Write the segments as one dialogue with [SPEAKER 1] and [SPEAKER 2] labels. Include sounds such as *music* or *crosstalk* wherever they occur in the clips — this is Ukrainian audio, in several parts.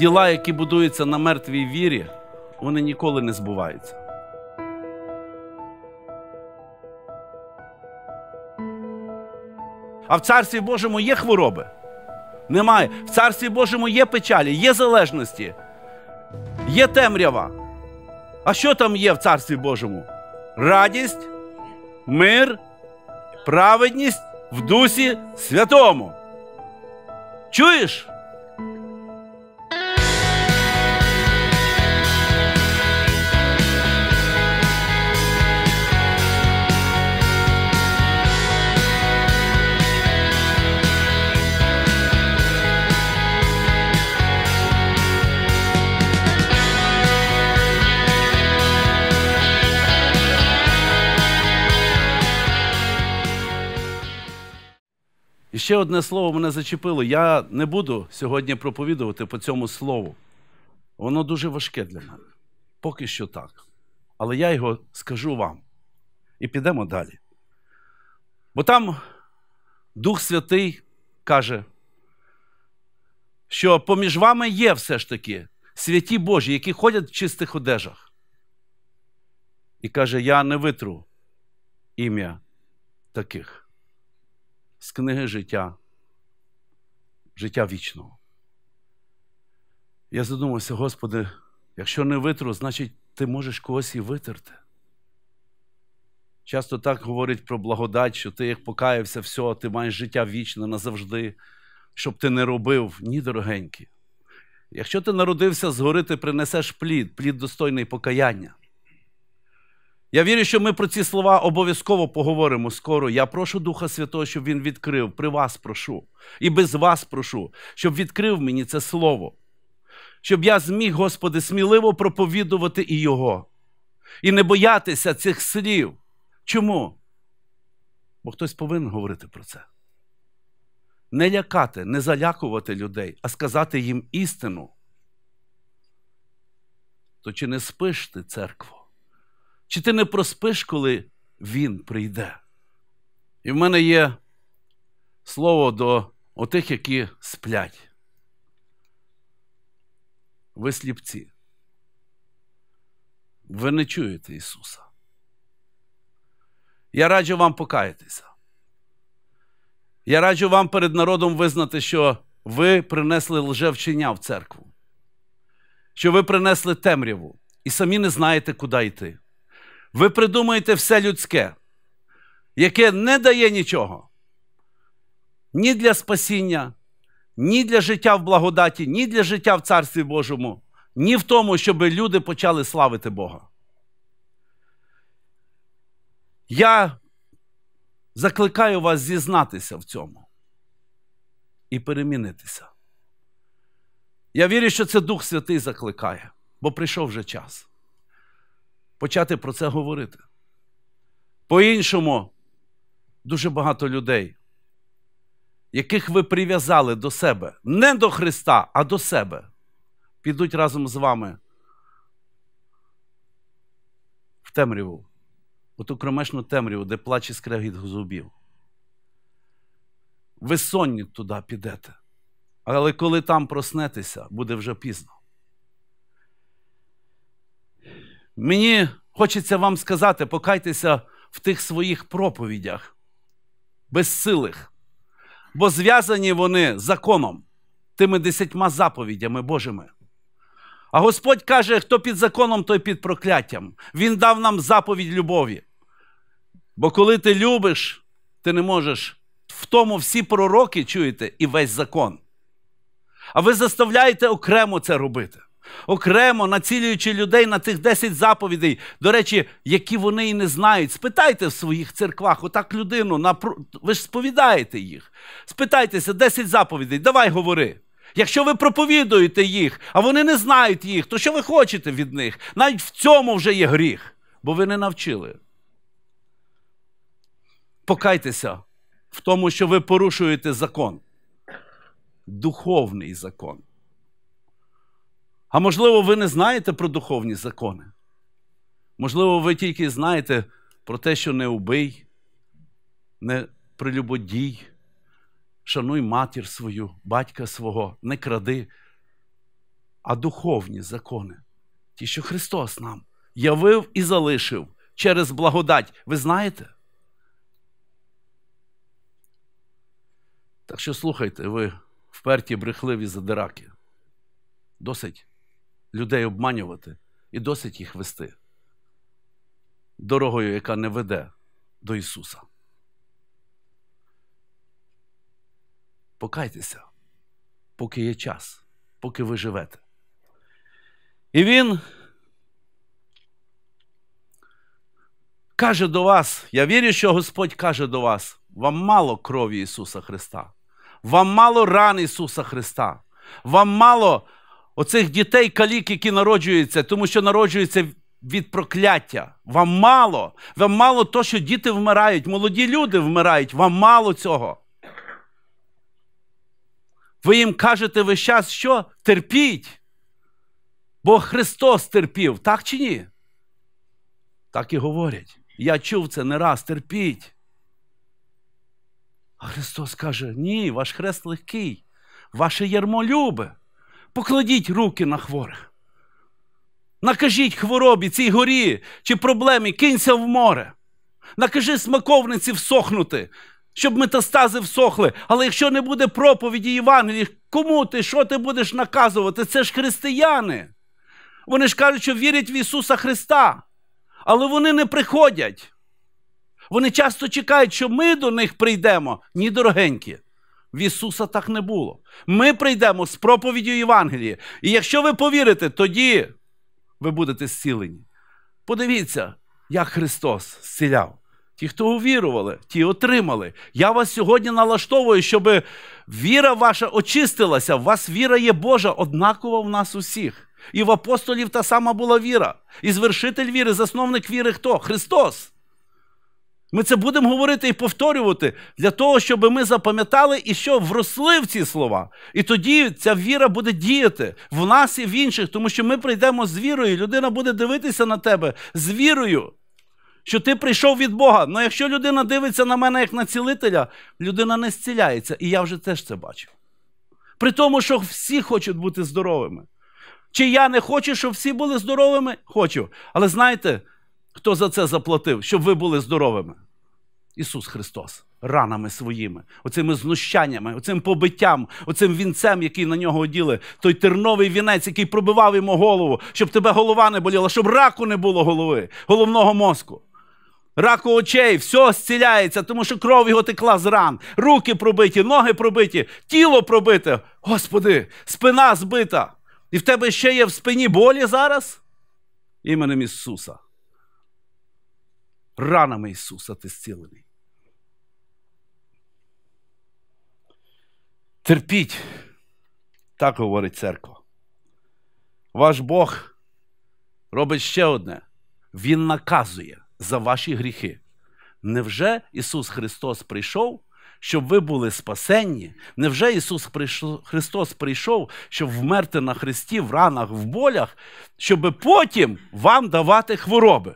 [SPEAKER 1] діла, які будуються на мертвій вірі, вони ніколи не збуваються. А в Царстві Божому є хвороби? Немає. В Царстві Божому є печалі, є залежності, є темрява. А що там є в Царстві Божому? Радість, мир, праведність в Дусі Святому. Чуєш? ще одне слово мене зачепило. Я не буду сьогодні проповідувати по цьому слову. Воно дуже важке для мене. Поки що так. Але я його скажу вам. І підемо далі. Бо там Дух Святий каже, що поміж вами є все ж таки святі Божі, які ходять в чистих одежах. І каже: Я не витру ім'я таких з книги життя, життя вічного. Я задумався, Господи, якщо не витру, значить ти можеш когось і витерти. Часто так говорять про благодать, що ти як покаявся, все, ти маєш життя вічне назавжди, щоб ти не робив, ні, дорогенькі. Якщо ти народився згори, ти принесеш плід, плід достойний покаяння. Я вірю, що ми про ці слова обов'язково поговоримо скоро. Я прошу Духа Святого, щоб Він відкрив. При вас прошу і без вас прошу, щоб відкрив мені це слово, щоб я зміг, Господи, сміливо проповідувати і Його, і не боятися цих слів. Чому? Бо хтось повинен говорити про це. Не лякати, не залякувати людей, а сказати їм істину. То чи не спиш ти церкву? чи ти не проспиш, коли Він прийде? І в мене є слово до отих, які сплять. Ви сліпці. Ви не чуєте Ісуса. Я раджу вам покаятися. Я раджу вам перед народом визнати, що ви принесли лжевчення в церкву, що ви принесли темряву і самі не знаєте, куди йти ви придумаєте все людське, яке не дає нічого. Ні для спасіння, ні для життя в благодаті, ні для життя в Царстві Божому, ні в тому, щоб люди почали славити Бога. Я закликаю вас зізнатися в цьому і перемінитися. Я вірю, що це Дух Святий закликає, бо прийшов вже час почати про це говорити. По-іншому, дуже багато людей, яких ви прив'язали до себе, не до Христа, а до себе, підуть разом з вами в темряву, у ту кромешну темряву, де плаче скрег від зубів. Ви сонні туди підете. Але коли там проснетеся, буде вже пізно. Мені хочеться вам сказати, покайтеся в тих своїх проповідях, безсилих, бо зв'язані вони законом, тими десятьма заповідями Божими. А Господь каже, хто під законом, той під прокляттям. Він дав нам заповідь любові. Бо коли ти любиш, ти не можеш. В тому всі пророки чуєте і весь закон. А ви заставляєте окремо це робити окремо націлюючи людей на цих 10 заповідей, до речі, які вони і не знають. Спитайте в своїх церквах, отак людину, ви ж сповідаєте їх. Спитайтеся, 10 заповідей, давай говори. Якщо ви проповідуєте їх, а вони не знають їх, то що ви хочете від них? Навіть в цьому вже є гріх, бо ви не навчили. Покайтеся в тому, що ви порушуєте закон. Духовний закон. А можливо, ви не знаєте про духовні закони. Можливо, ви тільки знаєте про те, що не убий, не прилюбодій, шануй матір свою, батька свого, не кради, а духовні закони, ті, що Христос нам явив і залишив через благодать. Ви знаєте? Так що слухайте, ви вперті брехливі задираки. Досить людей обманювати і досить їх вести дорогою, яка не веде до Ісуса. Покайтеся, поки є час, поки ви живете. І Він каже до вас: я вірю, що Господь каже до вас: вам мало крові Ісуса Христа, вам мало ран Ісуса Христа, вам мало оцих дітей калік, які народжуються, тому що народжуються від прокляття. Вам мало. Вам мало того, що діти вмирають, молоді люди вмирають, вам мало цього. Ви їм кажете весь час, що? Терпіть. Бо Христос терпів, так чи ні? Так і говорять. Я чув це не раз, терпіть. А Христос каже: ні, ваш хрест легкий, ваше ярмо любе покладіть руки на хворих. Накажіть хворобі цій горі чи проблемі, кинься в море. Накажи смаковниці всохнути, щоб метастази всохли. Але якщо не буде проповіді Євангелії, кому ти, що ти будеш наказувати? Це ж християни. Вони ж кажуть, що вірять в Ісуса Христа, але вони не приходять. Вони часто чекають, що ми до них прийдемо, ні дорогенькі. В Ісуса так не було. Ми прийдемо з проповіддю Євангелії. І якщо ви повірите, тоді ви будете зцілені. Подивіться, як Христос зціляв. Ті, хто увірували, ті отримали. Я вас сьогодні налаштовую, щоб віра ваша очистилася. У вас віра є Божа, однакова в нас усіх. І в апостолів та сама була віра. І звершитель віри, засновник віри хто? Христос. Ми це будемо говорити і повторювати для того, щоб ми запам'ятали і що вросли в ці слова. І тоді ця віра буде діяти в нас і в інших, тому що ми прийдемо з вірою, і людина буде дивитися на тебе з вірою, що ти прийшов від Бога. Ну якщо людина дивиться на мене як на цілителя, людина не зціляється. І я вже теж це бачу. При тому, що всі хочуть бути здоровими. Чи я не хочу, щоб всі були здоровими? Хочу. Але знаєте. Хто за це заплатив, щоб ви були здоровими? Ісус Христос, ранами своїми, оцими знущаннями, оцим побиттям, оцим вінцем, який на нього оділи, той терновий вінець, який пробивав йому голову, щоб тебе голова не боліла, щоб раку не було голови, головного мозку. Раку очей, все зціляється, тому що кров його текла з ран. Руки пробиті, ноги пробиті, тіло пробите. Господи, спина збита. І в тебе ще є в спині болі зараз? Іменем Ісуса ранами Ісуса ти зцілений. Терпіть, так говорить церква. Ваш Бог робить ще одне. Він наказує за ваші гріхи. Невже Ісус Христос прийшов, щоб ви були спасенні? Невже Ісус Христос прийшов, щоб вмерти на Христі в ранах, в болях, щоб потім вам давати хвороби?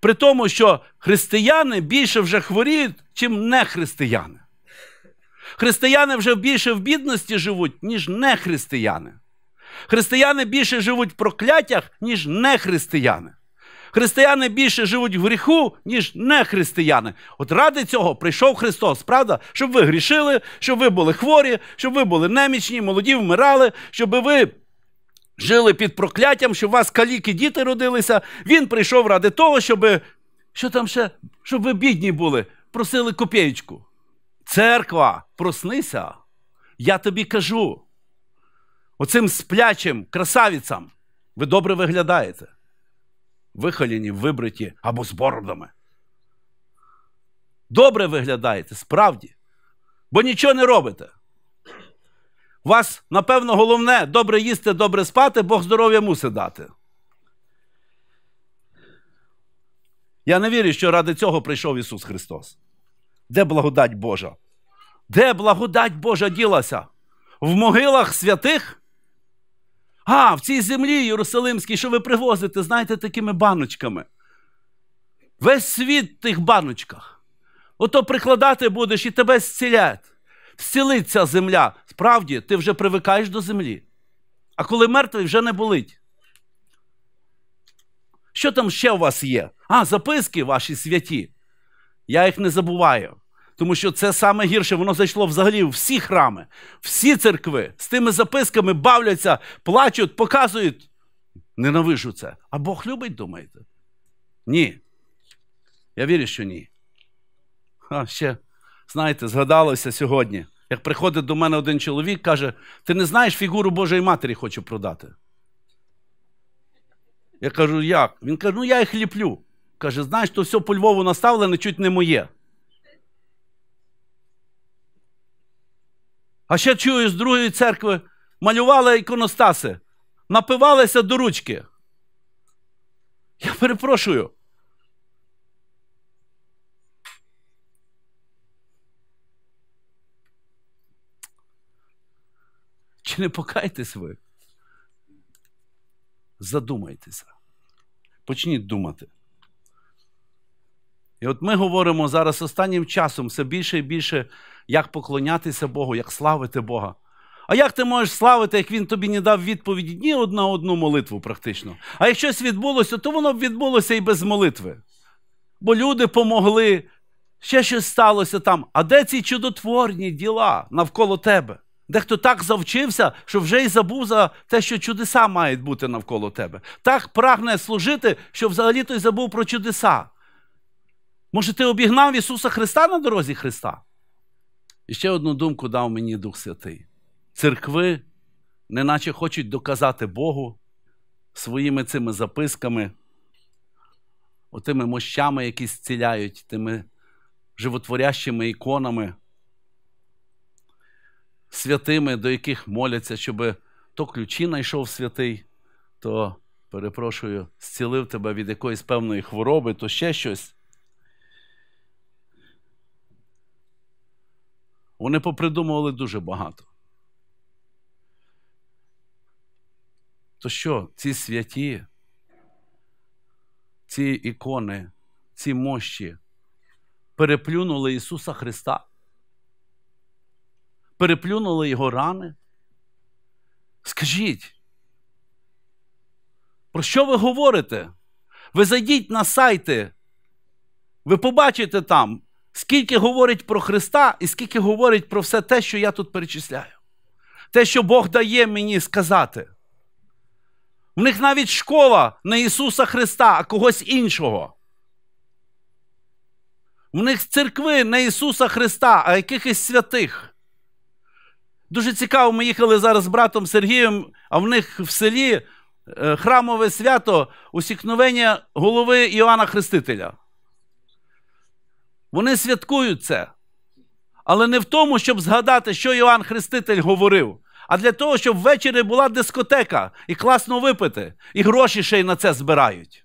[SPEAKER 1] При тому, що християни більше вже хворіють, чим не християни. Християни вже більше в бідності живуть, ніж не християни. Християни більше живуть в прокляттях, ніж не християни. Християни більше живуть в гріху, ніж не християни. От ради цього прийшов Христос, правда? Щоб ви грішили, щоб ви були хворі, щоб ви були немічні, молоді вмирали, щоб ви жили під прокляттям, щоб у вас каліки діти родилися. Він прийшов ради того, щоб що там ще, щоб ви бідні були, просили копієчку. Церква, проснися, я тобі кажу. Оцим сплячим красавіцям ви добре виглядаєте. Вихолені, вибриті або з бородами. Добре виглядаєте, справді. Бо нічого не робите вас, напевно, головне добре їсти, добре спати, Бог здоров'я мусить дати. Я не вірю, що ради цього прийшов Ісус Христос. Де благодать Божа? Де благодать Божа ділася? В могилах святих? А, в цій землі Єрусалимській, що ви привозите, знаєте, такими баночками. Весь світ в тих баночках. Ото прикладати будеш і тебе зцілять. Зцілить ця земля. Справді, ти вже привикаєш до землі. А коли мертвий вже не болить. Що там ще у вас є? А, записки ваші святі. Я їх не забуваю. Тому що це саме гірше, воно зайшло взагалі в всі храми, всі церкви з тими записками бавляться, плачуть, показують. Ненавижу це. А Бог любить, думаєте? Ні. Я вірю, що ні. А ще, знаєте, згадалося сьогодні. Як приходить до мене один чоловік каже: ти не знаєш фігуру Божої Матері хочу продати. Я кажу, як? Він каже, ну я їх ліплю. Каже, знаєш, то все по Львову наставлене чуть не моє. А ще чую з другої церкви малювали іконостаси, напивалися до ручки. Я перепрошую. Чи не покаєтесь ви? Задумайтеся. Почніть думати. І от ми говоримо зараз останнім часом все більше і більше, як поклонятися Богу, як славити Бога. А як ти можеш славити, як він тобі не дав відповіді ні одна одну молитву практично? А як щось відбулося, то воно б відбулося і без молитви. Бо люди помогли, ще щось сталося там. А де ці чудотворні діла навколо тебе? Дехто так завчився, що вже й забув за те, що чудеса мають бути навколо тебе. Так прагне служити, що взагалі той забув про чудеса. Може, ти обігнав Ісуса Христа на дорозі Христа? І ще одну думку дав мені Дух Святий. Церкви, неначе хочуть доказати Богу своїми цими записками, отими мощами, які зціляють, тими животворящими іконами святими, до яких моляться, щоб то ключі знайшов святий, то, перепрошую, зцілив тебе від якоїсь певної хвороби, то ще щось. Вони попридумували дуже багато. То що ці святі, ці ікони, ці мощі переплюнули Ісуса Христа? переплюнули його рани. Скажіть, про що ви говорите? Ви зайдіть на сайти, ви побачите там, скільки говорить про Христа і скільки говорить про все те, що я тут перечисляю. Те, що Бог дає мені сказати. В них навіть школа не Ісуса Христа, а когось іншого. В них церкви не Ісуса Христа, а якихось святих. Дуже цікаво, ми їхали зараз з братом Сергієм, а в них в селі е, храмове свято усікновення голови Іоанна Хрестителя. Вони святкують це. Але не в тому, щоб згадати, що Іоанн Хреститель говорив, а для того, щоб ввечері була дискотека і класно випити, і гроші ще й на це збирають.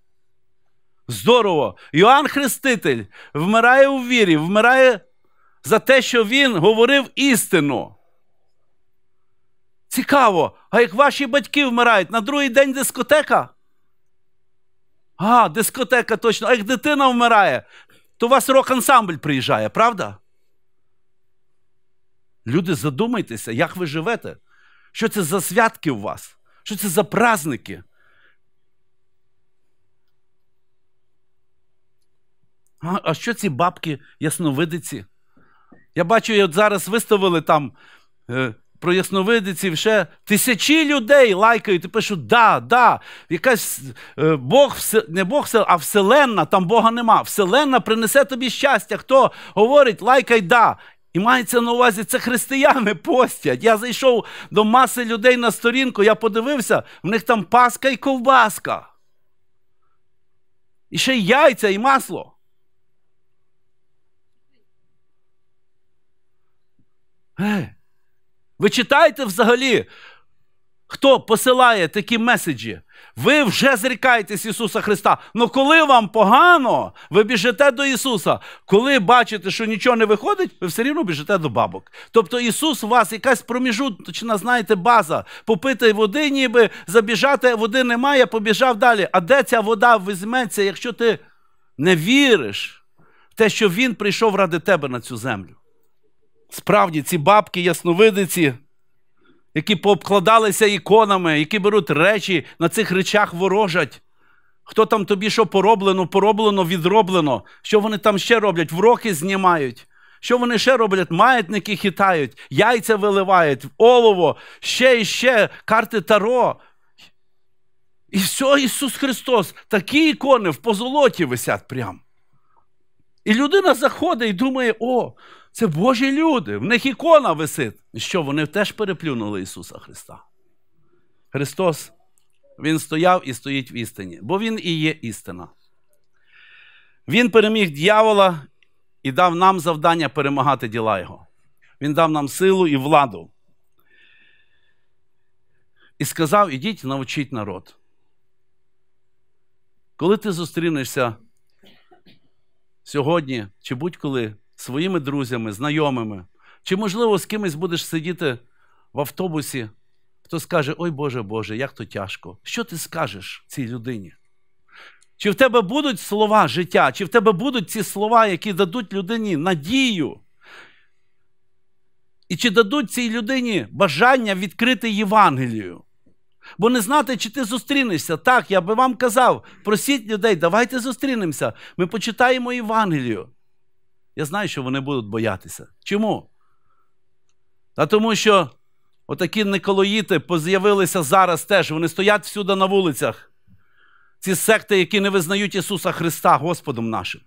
[SPEAKER 1] Здорово! Йоанн Хреститель вмирає у вірі, вмирає за те, що він говорив істину. Цікаво, а як ваші батьки вмирають на другий день дискотека? А, дискотека точно. А як дитина вмирає, то у вас рок-ансамбль приїжджає, правда? Люди, задумайтеся, як ви живете. Що це за святки у вас? Що це за празники? А, а що ці бабки, ясновидиці? Я бачу, от зараз виставили там. Е, про ясновидиців ще тисячі людей лайкають і пишуть, да, да, якась е, Бог, не Бог, а Вселенна, там Бога нема. Вселенна принесе тобі щастя. Хто говорить, лайкай, да. І мається на увазі, це християни постять. Я зайшов до маси людей на сторінку, я подивився, в них там паска і ковбаска. І ще й яйця, і масло. Е, ви читаєте взагалі, хто посилає такі меседжі? Ви вже зрікаєтесь Ісуса Христа. Ну коли вам погано, ви біжите до Ісуса. Коли бачите, що нічого не виходить, ви все рівно біжите до бабок. Тобто Ісус у вас якась проміжуточна, знаєте, база. Попити води, ніби забіжати, води немає, побіжав далі. А де ця вода візьметься, якщо ти не віриш в те, що Він прийшов ради тебе на цю землю? Справді, ці бабки, ясновидиці, які пообкладалися іконами, які беруть речі, на цих речах ворожать. Хто там тобі що пороблено, пороблено, відроблено? Що вони там ще роблять? Вроки знімають. Що вони ще роблять? Маятники хитають, яйця виливають, олово, ще і ще, карти таро. І все, Ісус Христос, такі ікони в позолоті висять прям. І людина заходить і думає, о, це Божі люди, в них ікона висить. І що вони теж переплюнули Ісуса Христа. Христос, Він стояв і стоїть в істині, бо Він і є істина. Він переміг дьявола і дав нам завдання перемагати діла Його. Він дав нам силу і владу. І сказав: ідіть, навчіть народ. Коли ти зустрінешся сьогодні чи будь-коли своїми друзями, знайомими. Чи, можливо, з кимось будеш сидіти в автобусі, хто скаже: Ой Боже Боже, як то тяжко. Що ти скажеш цій людині? Чи в тебе будуть слова життя, чи в тебе будуть ці слова, які дадуть людині надію? І чи дадуть цій людині бажання відкрити Євангелію? Бо не знати, чи ти зустрінешся. Так, я би вам казав, просіть людей, давайте зустрінемося. Ми почитаємо Євангелію. Я знаю, що вони будуть боятися. Чому? Та тому що отакі Николоїти поз'явилися зараз теж. Вони стоять всюди на вулицях. Ці секти, які не визнають Ісуса Христа Господом нашим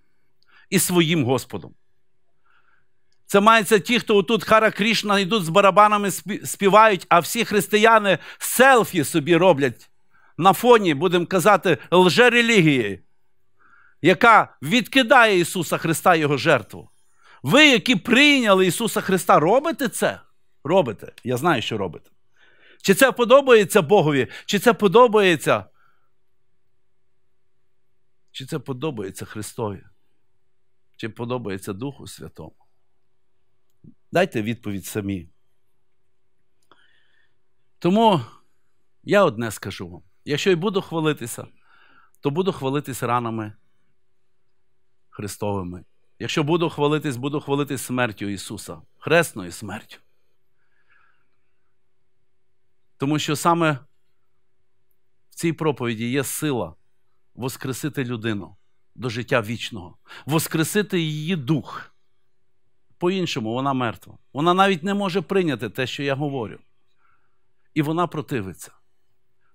[SPEAKER 1] і своїм Господом. Це мається ті, хто тут Хара Крішна йдуть з барабанами співають, а всі християни селфі собі роблять на фоні, будемо казати, лжерелігії яка відкидає Ісуса Христа Його жертву. Ви, які прийняли Ісуса Христа, робите це? Робите. Я знаю, що робите. Чи це подобається Богові, чи це подобається? Чи це подобається Христові? Чи подобається Духу Святому? Дайте відповідь самі. Тому я одне скажу вам: якщо і буду хвалитися, то буду хвалитися ранами Христовими. Якщо буду хвалитись, буду хвалитись смертю Ісуса, хресною смертю. Тому що саме в цій проповіді є сила воскресити людину до життя вічного, воскресити її дух. По-іншому, вона мертва. Вона навіть не може прийняти те, що я говорю. І вона противиться.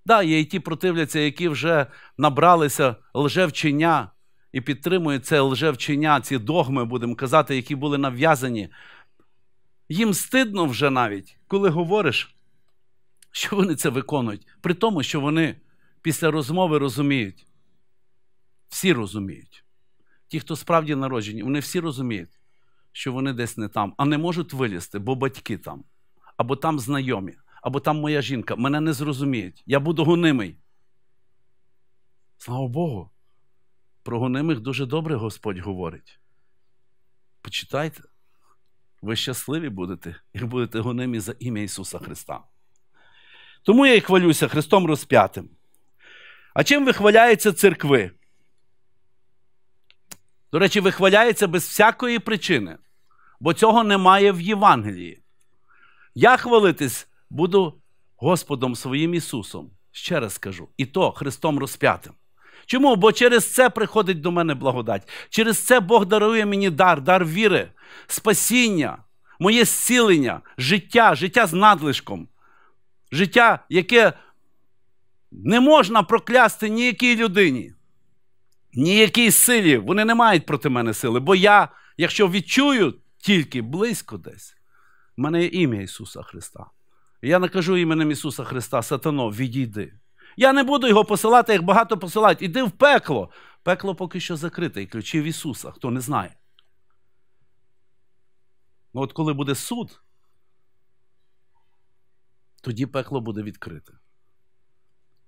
[SPEAKER 1] Да, є і ті противляться, які вже набралися лжевчення і підтримує це лжевчення, ці догми, будемо казати, які були нав'язані. Їм стидно вже навіть, коли говориш, що вони це виконують, при тому, що вони після розмови розуміють. Всі розуміють. Ті, хто справді народжені, вони всі розуміють, що вони десь не там, а не можуть вилізти, бо батьки там, або там знайомі, або там моя жінка. Мене не зрозуміють. Я буду гонимий. Слава Богу. Про гонимих дуже добре Господь говорить. Почитайте, ви щасливі будете, як будете гонимі за ім'я Ісуса Христа. Тому я і хвалюся Христом розп'ятим. А чим вихваляються церкви? До речі, вихваляється без всякої причини, бо цього немає в Євангелії. Я хвалитись буду Господом своїм Ісусом. Ще раз скажу, і то Христом розп'ятим. Чому? Бо через це приходить до мене благодать. Через це Бог дарує мені дар, дар віри, спасіння, моє зцілення, життя, життя з надлишком, життя, яке не можна проклясти ніякій людині, ніякій силі. Вони не мають проти мене сили. Бо я, якщо відчую тільки близько десь, в мене є ім'я Ісуса Христа. І я накажу іменем Ісуса Христа, Сатано, відійди. Я не буду його посилати, як багато посилають. Іди в пекло. Пекло поки що закрите, і ключі в Ісуса, хто не знає. Ну От коли буде суд, тоді пекло буде відкрите.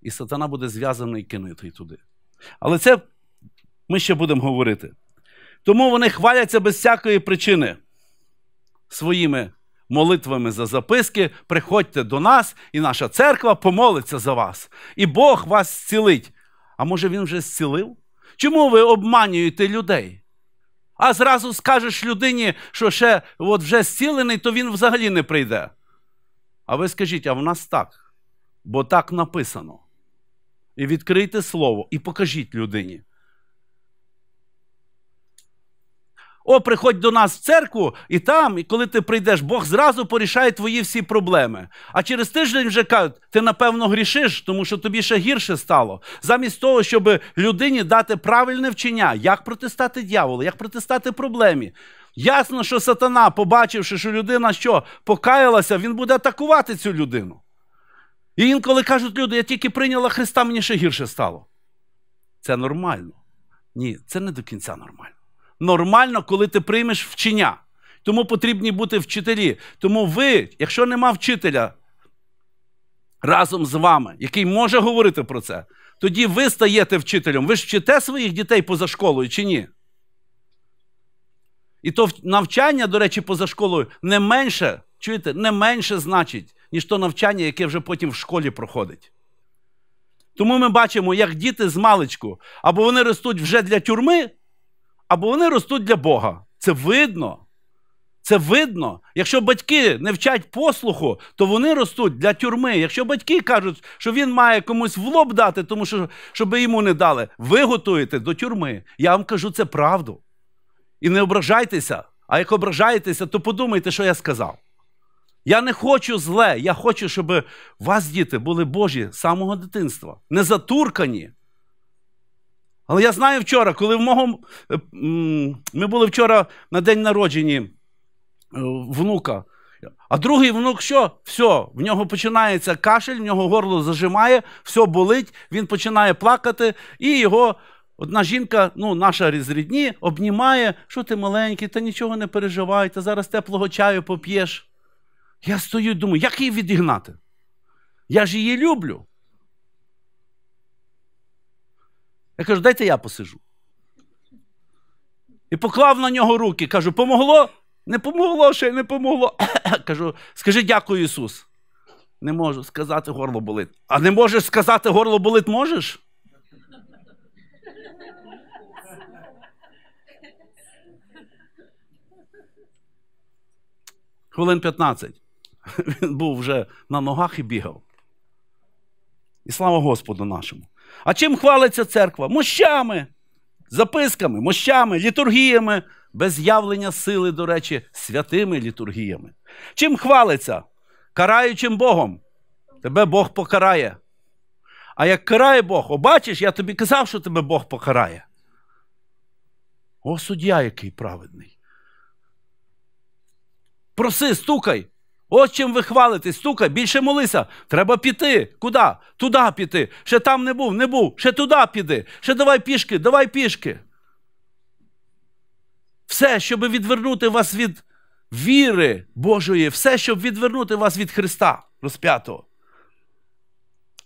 [SPEAKER 1] І сатана буде зв'язаний і кинутий туди. Але це ми ще будемо говорити. Тому вони хваляться без всякої причини своїми молитвами за записки, приходьте до нас, і наша церква помолиться за вас. І Бог вас зцілить. А може він вже зцілив? Чому ви обманюєте людей? А зразу скажеш людині, що ще от вже зцілений, то він взагалі не прийде. А ви скажіть, а в нас так? Бо так написано. І відкрийте слово, і покажіть людині. О, приходь до нас в церкву, і там, і коли ти прийдеш, Бог зразу порішає твої всі проблеми. А через тиждень вже кажуть, ти напевно грішиш, тому що тобі ще гірше стало. Замість того, щоб людині дати правильне вчення, як протистати дьяволу, як протистати проблемі. Ясно, що сатана, побачивши, що людина що покаялася, він буде атакувати цю людину. І інколи кажуть люди, я тільки прийняла Христа, мені ще гірше стало. Це нормально. Ні, це не до кінця нормально нормально, коли ти приймеш вчення. Тому потрібні бути вчителі. Тому ви, якщо нема вчителя разом з вами, який може говорити про це, тоді ви стаєте вчителем. Ви ж вчите своїх дітей поза школою чи ні? І то навчання, до речі, поза школою не менше, чуєте, не менше значить, ніж то навчання, яке вже потім в школі проходить. Тому ми бачимо, як діти з маличку або вони ростуть вже для тюрми або вони ростуть для Бога. Це видно. Це видно. Якщо батьки не вчать послуху, то вони ростуть для тюрми. Якщо батьки кажуть, що він має комусь в лоб дати, тому що щоб йому не дали, ви готуєте до тюрми. Я вам кажу це правду. І не ображайтеся. А як ображаєтеся, то подумайте, що я сказав. Я не хочу зле, я хочу, щоб вас, діти, були Божі з самого дитинства, не затуркані. Але я знаю вчора, коли в мого. Ми були вчора на день народження е, внука. А другий внук що? Все, в нього починається кашель, в нього горло зажимає, все болить, він починає плакати, і його одна жінка, ну, наша з рідні, обнімає, що ти маленький, та нічого не переживай, та зараз теплого чаю поп'єш. Я стою і думаю, як її відігнати? Я ж її люблю. Я кажу, дайте я посижу. І поклав на нього руки. Кажу, помогло? Не помогло ще не помогло. *coughs* Кажу, скажи дякую, Ісус. Не можу сказати горло болить. А не можеш сказати горло болить можеш? Хвилин 15. Він був вже на ногах і бігав. І слава Господу нашому. А чим хвалиться церква? Мощами, записками, мощами, літургіями, без явлення сили, до речі, святими літургіями. Чим хвалиться? Караючим Богом. Тебе Бог покарає. А як карає Бог, о, бачиш, я тобі казав, що тебе Бог покарає. О, суддя який праведний. Проси, стукай, От чим ви хвалитесь, Стука, більше молися. Треба піти. Куди? Туди піти. Ще там не був, не був, ще туди піди. Ще давай пішки, давай пішки. Все, щоб відвернути вас від віри Божої, все, щоб відвернути вас від Христа розп'ятого.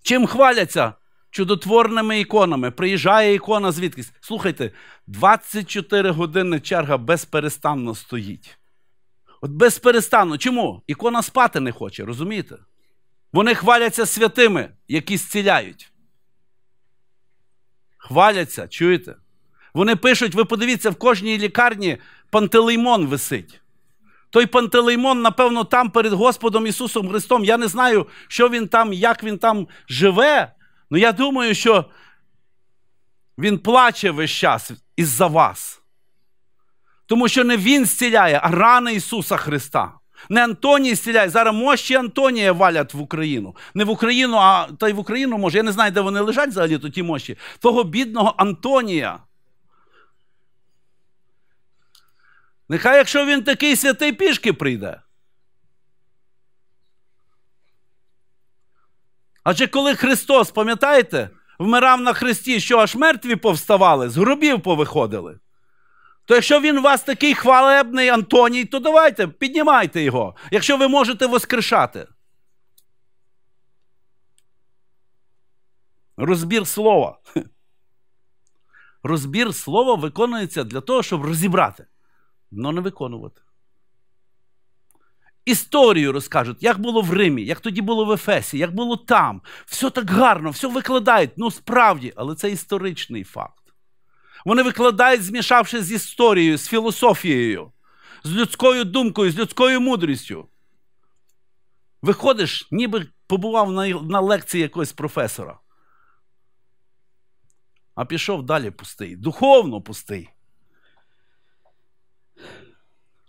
[SPEAKER 1] Чим хваляться? Чудотворними іконами. Приїжджає ікона звідкись. Слухайте, 24 години черга безперестанно стоїть. От безперестанно. Чому? Ікона спати не хоче, розумієте? Вони хваляться святими, які зціляють. Хваляться, чуєте? Вони пишуть, ви подивіться, в кожній лікарні пантелеймон висить. Той пантелеймон, напевно, там перед Господом Ісусом Христом. Я не знаю, що він там, як він там живе, але я думаю, що Він плаче весь час із-за вас. Тому що не Він зціляє, а рана Ісуса Христа. Не Антоній стіляє. Зараз мощі Антонія валять в Україну. Не в Україну, а та й в Україну може. Я не знаю, де вони лежать взагалі то ті мощі. Того бідного Антонія. Нехай якщо він такий святий пішки прийде. Адже коли Христос, пам'ятаєте, вмирав на Христі, що аж мертві повставали, з гробів повиходили. То якщо він у вас такий хвалебний Антоній, то давайте піднімайте його, якщо ви можете воскрешати. Розбір слова. Розбір слова виконується для того, щоб розібрати, але не виконувати. Історію розкажуть, як було в Римі, як тоді було в Ефесі, як було там. Все так гарно, все викладають. Ну справді, але це історичний факт. Вони викладають, змішавши з історією, з філософією, з людською думкою, з людською мудрістю. Виходиш, ніби побував на на лекції якогось професора. А пішов далі пустий, духовно пустий.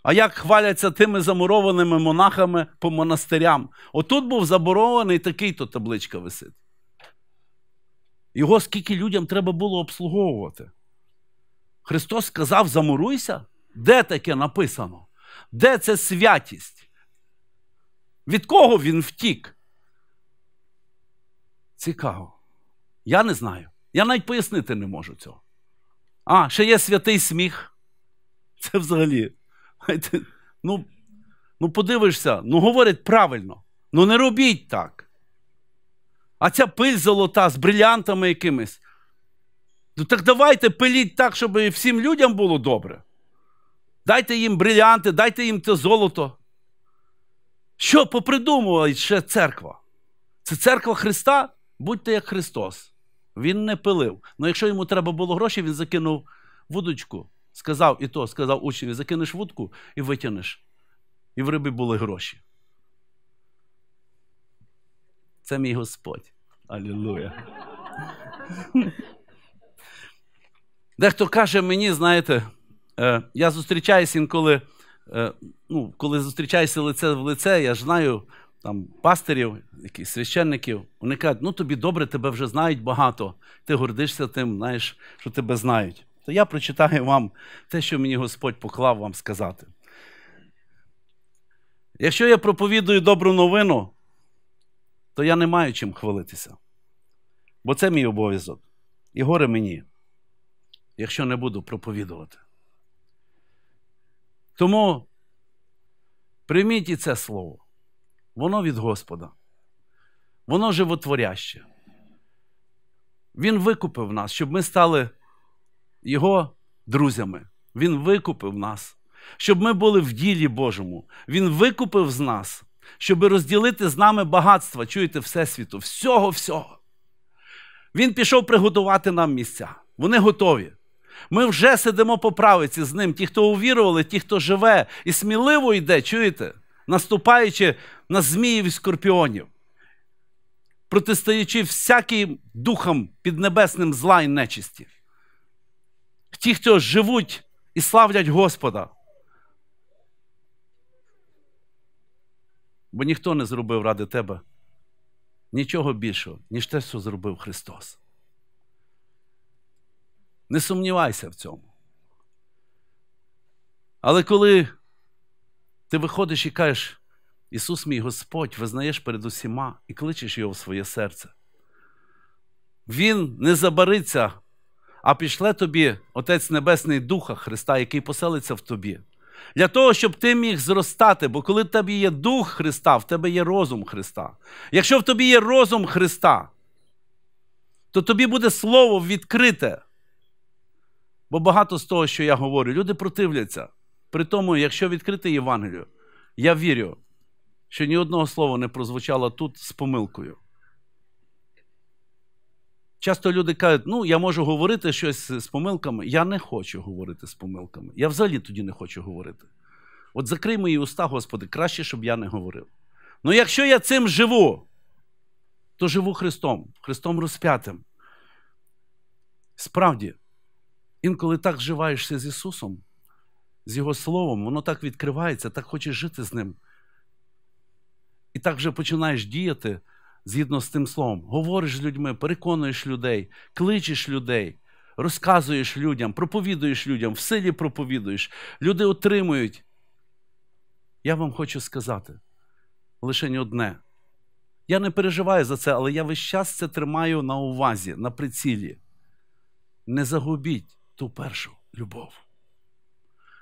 [SPEAKER 1] А як хваляться тими замурованими монахами по монастирям? Отут був заборований такий-то табличка висить. Його скільки людям треба було обслуговувати. Христос сказав: замуруйся. Де таке написано? Де це святість? Від кого він втік? Цікаво. Я не знаю. Я навіть пояснити не можу цього. А, ще є святий сміх. Це взагалі. Ну, ну подивишся, ну говорить правильно. Ну не робіть так. А ця пиль золота з брилянтами якимись. Ну так давайте пиліть так, щоб всім людям було добре. Дайте їм брилянти, дайте їм те золото. Що попридумувала ще церква? Це церква Христа? Будьте як Христос. Він не пилив. Ну якщо йому треба було гроші, він закинув вудочку. Сказав і то, сказав учні, закинеш вудку і витягнеш. І в рибі були гроші. Це мій Господь. Алілуя. Дехто каже мені, знаєте, е, я зустрічаюсь інколи, е, ну, коли зустрічаюся лице в лице, я ж знаю там пастирів, якісь священників, вони кажуть, ну тобі добре, тебе вже знають багато, ти гордишся тим, знаєш, що тебе знають. То я прочитаю вам те, що мені Господь поклав вам сказати. Якщо я проповідую добру новину, то я не маю чим хвалитися. Бо це мій обов'язок. І горе мені якщо не буду проповідувати. Тому прийміть і це слово. Воно від Господа. Воно животворяще. Він викупив нас, щоб ми стали Його друзями. Він викупив нас, щоб ми були в ділі Божому. Він викупив з нас, щоб розділити з нами багатство чуєте, Всесвіту, всього-всього. Він пішов приготувати нам місця. Вони готові. Ми вже сидимо по правиці з ним, ті, хто увірували, ті, хто живе, і сміливо йде, чуєте, наступаючи на зміїв і скорпіонів, протистоячи всяким духам піднебесним зла і нечисті. Ті, хто живуть і славлять Господа. Бо ніхто не зробив ради тебе нічого більшого, ніж те, що зробив Христос. Не сумнівайся в цьому. Але коли ти виходиш і кажеш, Ісус, мій Господь, визнаєш перед усіма і кличеш Його в своє серце, Він не забариться, а пішле тобі, Отець Небесний Духа Христа, який поселиться в тобі. Для того, щоб ти міг зростати, бо коли в тебе є Дух Христа, в тебе є розум Христа. Якщо в тобі є розум Христа, то тобі буде Слово відкрите. Бо багато з того, що я говорю, люди противляться. При тому, якщо відкрити Євангелію, я вірю, що ні одного слова не прозвучало тут з помилкою. Часто люди кажуть, ну, я можу говорити щось з помилками. Я не хочу говорити з помилками. Я взагалі тоді не хочу говорити. От закрий мої уста, Господи, краще, щоб я не говорив. Ну, якщо я цим живу, то живу Христом, Христом розп'ятим. Справді. Інколи так вживаєшся з Ісусом, з Його Словом, воно так відкривається, так хочеш жити з Ним. І так вже починаєш діяти згідно з тим словом. Говориш з людьми, переконуєш людей, кличеш людей, розказуєш людям, проповідуєш людям, в силі проповідуєш, люди отримують. Я вам хочу сказати лише одне. Я не переживаю за це, але я весь час це тримаю на увазі, на прицілі. Не загубіть ту першу любов.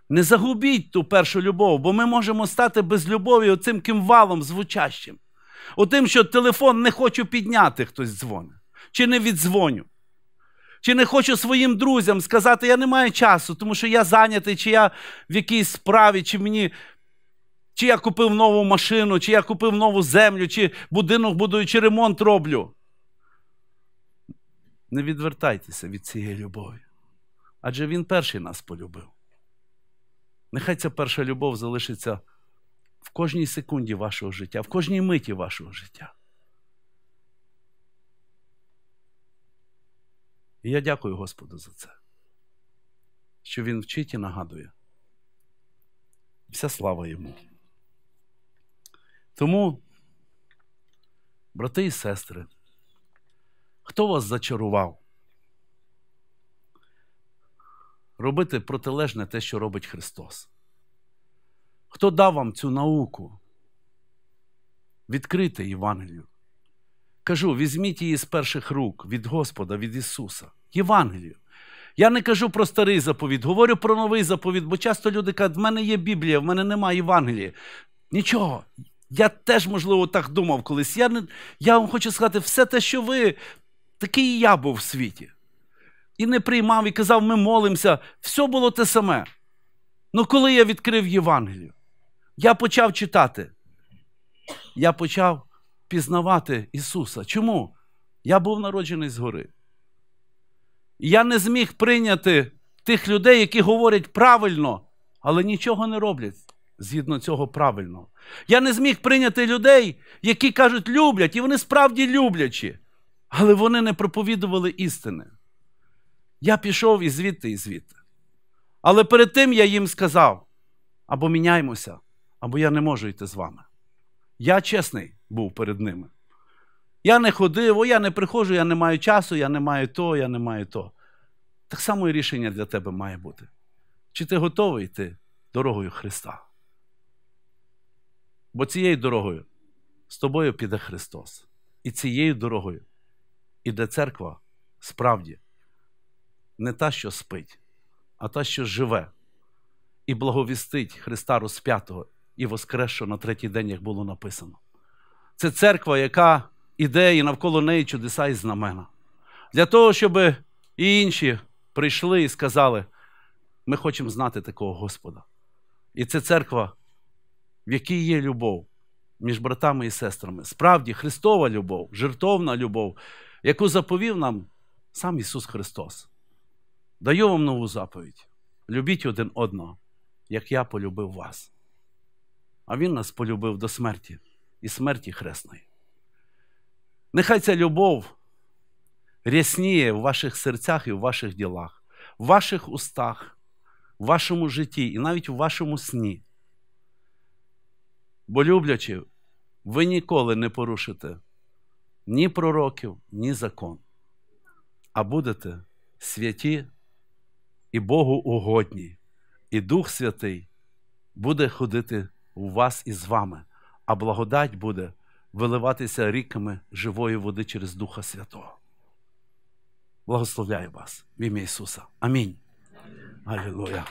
[SPEAKER 1] Не загубіть ту першу любов, бо ми можемо стати без любові оцим кимвалом звучащим. Отим, що телефон не хочу підняти, хтось дзвонить, чи не віддзвоню. Чи не хочу своїм друзям сказати, я не маю часу, тому що я зайнятий, чи я в якійсь справі, чи мені, чи я купив нову машину, чи я купив нову землю, чи будинок будую, чи ремонт роблю. Не відвертайтеся від цієї любові адже Він перший нас полюбив. Нехай ця перша любов залишиться в кожній секунді вашого життя, в кожній миті вашого життя. І я дякую Господу за це, що Він вчить і нагадує. Вся слава йому. Тому, брати і сестри, хто вас зачарував? робити протилежне те, що робить Христос. Хто дав вам цю науку? Відкрите Євангелію. Кажу, візьміть її з перших рук від Господа, від Ісуса. Євангелію. Я не кажу про старий заповіт, говорю про новий заповіт, бо часто люди кажуть, в мене є Біблія, в мене немає Євангелії. Нічого. Я теж, можливо, так думав колись. Я не, я вам хочу сказати, все те, що ви, такий і я був в світі і не приймав, і казав, ми молимося, все було те саме. Ну коли я відкрив Євангелію, я почав читати, я почав пізнавати Ісуса. Чому? Я був народжений згори. Я не зміг прийняти тих людей, які говорять правильно, але нічого не роблять згідно цього правильного. Я не зміг прийняти людей, які кажуть люблять, і вони справді люблячі, але вони не проповідували істини. Я пішов і звідти, і звідти. Але перед тим я їм сказав: або міняймося, або я не можу йти з вами. Я чесний був перед ними. Я не ходив, о, я не приходжу, я не маю часу, я не маю то, я не маю то. Так само і рішення для тебе має бути. Чи ти готовий йти дорогою Христа? Бо цією дорогою з тобою піде Христос. І цією дорогою іде церква справді не та, що спить, а та, що живе, і благовістить Христа розп'ятого і воскресшого на третій день, як було написано. Це церква, яка іде і навколо неї чудеса і знамена. Для того, щоб і інші прийшли і сказали, ми хочемо знати такого Господа. І це церква, в якій є любов між братами і сестрами. Справді Христова любов, жертовна любов, яку заповів нам сам Ісус Христос. Даю вам нову заповідь. Любіть один одного, як я полюбив вас. А Він нас полюбив до смерті і смерті хресної. Нехай ця любов рясніє в ваших серцях і в ваших ділах, в ваших устах, в вашому житті і навіть в вашому сні. Бо, люблячи, ви ніколи не порушите ні пророків, ні закон, а будете святі і Богу угодні, і Дух Святий буде ходити у вас і з вами, а благодать буде виливатися ріками живої води через Духа Святого. Благословляю вас в ім'я Ісуса. Амінь. Алілуя.